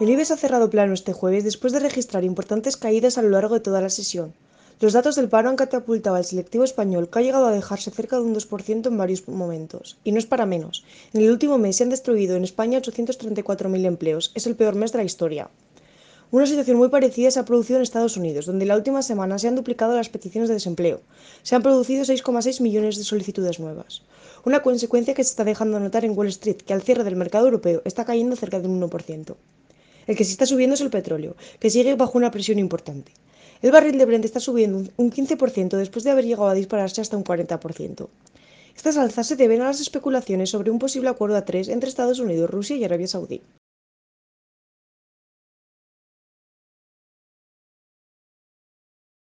El IBEX ha cerrado plano este jueves después de registrar importantes caídas a lo largo de toda la sesión. Los datos del paro han catapultado al selectivo español, que ha llegado a dejarse cerca de un 2% en varios momentos. Y no es para menos. En el último mes se han destruido en España 834.000 empleos. Es el peor mes de la historia. Una situación muy parecida se ha producido en Estados Unidos, donde la última semana se han duplicado las peticiones de desempleo. Se han producido 6,6 millones de solicitudes nuevas. Una consecuencia que se está dejando notar en Wall Street, que al cierre del mercado europeo está cayendo cerca de un 1%. El que se está subiendo es el petróleo, que sigue bajo una presión importante. El barril de Brent está subiendo un 15% después de haber llegado a dispararse hasta un 40%. Estas alzas se deben a las especulaciones sobre un posible acuerdo a tres entre Estados Unidos, Rusia y Arabia Saudí.